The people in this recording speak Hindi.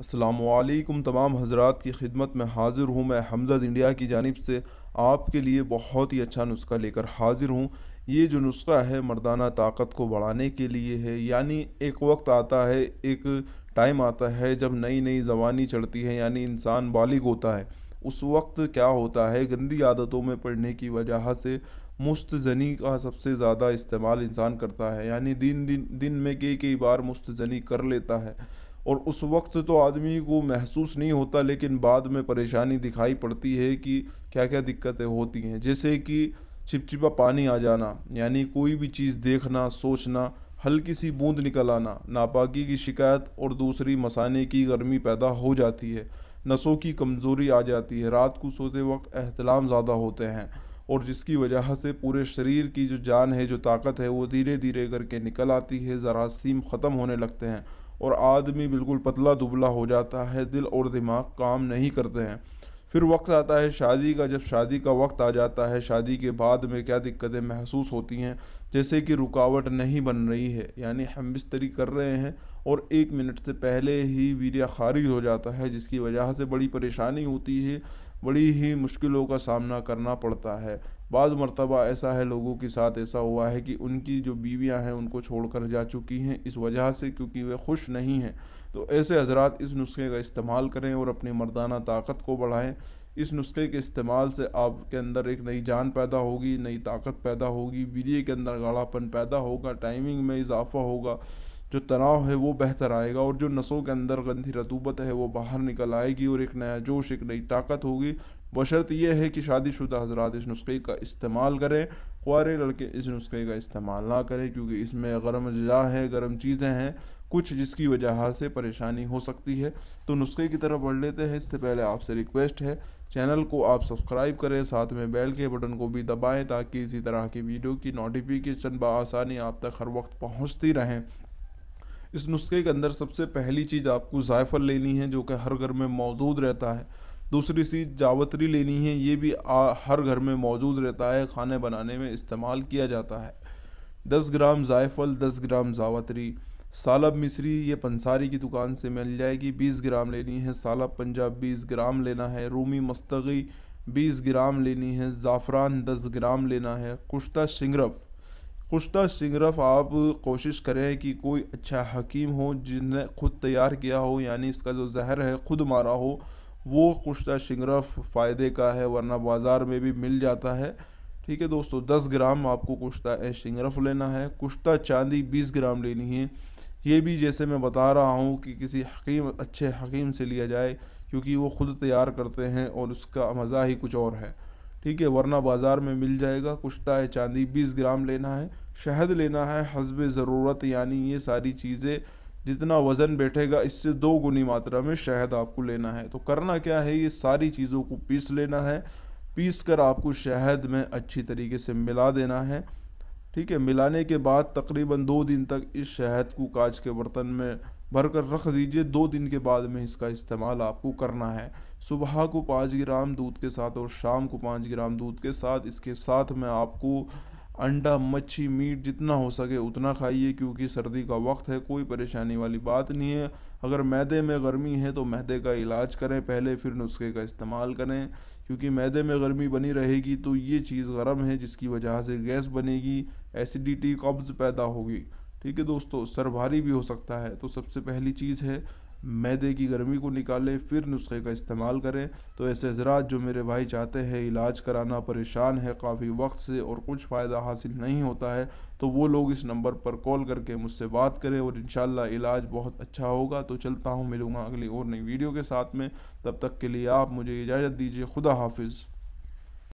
असलकम तमाम हजरात की खिदमत में हाज़िर हूँ मैं हमजद इंडिया की जानब से आपके लिए बहुत ही अच्छा नुस्खा लेकर हाज़िर हूँ ये जो नुस्खा है मर्दाना ताकत को बढ़ाने के लिए है यानी एक वक्त आता है एक टाइम आता है जब नई नई जवानी चढ़ती है यानी इंसान बालिग होता है उस वक्त क्या होता है गंदी आदतों में पड़ने की वजह से मुस्त जनी का सबसे ज़्यादा इस्तेमाल इंसान करता है यानी दिन दिन दिन में कई कई बार मुस्त जनी कर लेता है और उस वक्त तो आदमी को महसूस नहीं होता लेकिन बाद में परेशानी दिखाई पड़ती है कि क्या क्या दिक्कतें होती हैं जैसे कि चिपचिपा पानी आ जाना यानी कोई भी चीज़ देखना सोचना हल्की सी बूंद निकल आना नापाकी की शिकायत और दूसरी मसाने की गर्मी पैदा हो जाती है नसों की कमज़ोरी आ जाती है रात को सोते वक्त अहतलाम ज़्यादा होते हैं और जिसकी वजह से पूरे शरीर की जो जान है जो ताकत है वो धीरे धीरे करके निकल आती है जरासीम ख़त्म होने लगते हैं और आदमी बिल्कुल पतला दुबला हो जाता है दिल और दिमाग काम नहीं करते हैं फिर वक्त आता है शादी का जब शादी का वक्त आ जाता है शादी के बाद में क्या दिक्कतें महसूस होती हैं जैसे कि रुकावट नहीं बन रही है यानी हम बिस्तरी कर रहे हैं और एक मिनट से पहले ही वीरिया खारिज हो जाता है जिसकी वजह से बड़ी परेशानी होती है बड़ी ही मुश्किलों का सामना करना पड़ता है बाद मरतबा ऐसा है लोगों के साथ ऐसा हुआ है कि उनकी जो बीवियां हैं उनको छोड़कर जा चुकी हैं इस वजह से क्योंकि वे खुश नहीं हैं तो ऐसे हजरात इस नुस्खे का इस्तेमाल करें और अपनी मर्दाना ताकत को बढ़ाएं इस नुस्खे के इस्तेमाल से आपके अंदर एक नई जान पैदा होगी नई ताकत पैदा होगी वीर्य के अंदर गाढ़ापन पैदा होगा टाइमिंग में इजाफा होगा जो तनाव है वो बेहतर आएगा और जो नसों के अंदर गंदी रतूबत है वो बाहर निकल आएगी और एक नया जोश एक नई ताकत होगी बशर्त यह है कि शादीशुदा हजरात इस नुस्खे का इस्तेमाल करें कुरे लड़के इस नुस्खे का इस्तेमाल ना करें क्योंकि इसमें गर्म अजा है गर्म चीज़ें हैं कुछ जिसकी वजह से परेशानी हो सकती है तो नुस्खे की तरफ बढ़ लेते हैं इससे पहले आपसे रिक्वेस्ट है चैनल को आप सब्सक्राइब करें साथ में बेल के बटन को भी दबाएं ताकि इसी तरह की वीडियो की नोटिफिकेशन बसानी आप तक हर वक्त पहुँचती रहें इस नुस्खे के अंदर सबसे पहली चीज़ आपको जायफल लेनी है जो कि हर घर में मौजूद रहता है दूसरी चीज़ जावत्री लेनी है ये भी आ, हर घर में मौजूद रहता है खाने बनाने में इस्तेमाल किया जाता है दस ग्राम जायफल दस ग्राम जावत्री सालब मिश्री ये पंसारी की दुकान से मिल जाएगी बीस ग्राम लेनी है सालब पंजाब बीस ग्राम लेना है रूमी मस्तगी बीस ग्राम लेनी है ज़ाफ़रान दस ग्राम लेना है कुश्ता शिंगरफ़ कुश्ता सिंगरफ आप कोशिश करें कि कोई अच्छा हकीम हो जिसने खुद तैयार किया हो यानी इसका जो जहर है खुद मारा हो वो कुश्ता शिंगरफ फ़ायदे का है वरना बाज़ार में भी मिल जाता है ठीक है दोस्तों 10 ग्राम आपको कुश्ता ए शिंगरफ लेना है कुश्ता चांदी 20 ग्राम लेनी है ये भी जैसे मैं बता रहा हूँ कि किसी हकीम अच्छे हकीम से लिया जाए क्योंकि वो ख़ुद तैयार करते हैं और उसका मज़ा ही कुछ और है ठीक है वरना बाज़ार में मिल जाएगा कुश्ता है चांदी बीस ग्राम लेना है शहद लेना है हसब ज़रूरत यानी ये सारी चीज़ें जितना वज़न बैठेगा इससे दो गुनी मात्रा में शहद आपको लेना है तो करना क्या है ये सारी चीज़ों को पीस लेना है पीस कर आपको शहद में अच्छी तरीके से मिला देना है ठीक है मिलाने के बाद तकरीबन दो दिन तक इस शहद को कांच के बर्तन में भर कर रख दीजिए दो दिन के बाद में इसका इस्तेमाल आपको करना है सुबह को पाँच ग्राम दूध के साथ और शाम को पाँच ग्राम दूध के साथ इसके साथ में आपको अंडा मच्छी मीट जितना हो सके उतना खाइए क्योंकि सर्दी का वक्त है कोई परेशानी वाली बात नहीं है अगर मैदे में गर्मी है तो मैदे का इलाज करें पहले फिर नुस्खे का इस्तेमाल करें क्योंकि मैदे में गर्मी बनी रहेगी तो ये चीज़ गर्म है जिसकी वजह से गैस बनेगी एसिडिटी कब्ज़ पैदा होगी ठीक है दोस्तों सर भारी भी हो सकता है तो सबसे पहली चीज़ है मैदे की गर्मी को निकालें फिर नुस्खे का इस्तेमाल करें तो ऐसे हजरात जो मेरे भाई चाहते हैं इलाज कराना परेशान है काफ़ी वक्त से और कुछ फ़ायदा हासिल नहीं होता है तो वो लोग इस नंबर पर कॉल करके मुझसे बात करें और इन इलाज बहुत अच्छा होगा तो चलता हूँ मिलूँगा अगली और नई वीडियो के साथ में तब तक के लिए आप मुझे इजाज़त दीजिए खुदा हाफिज़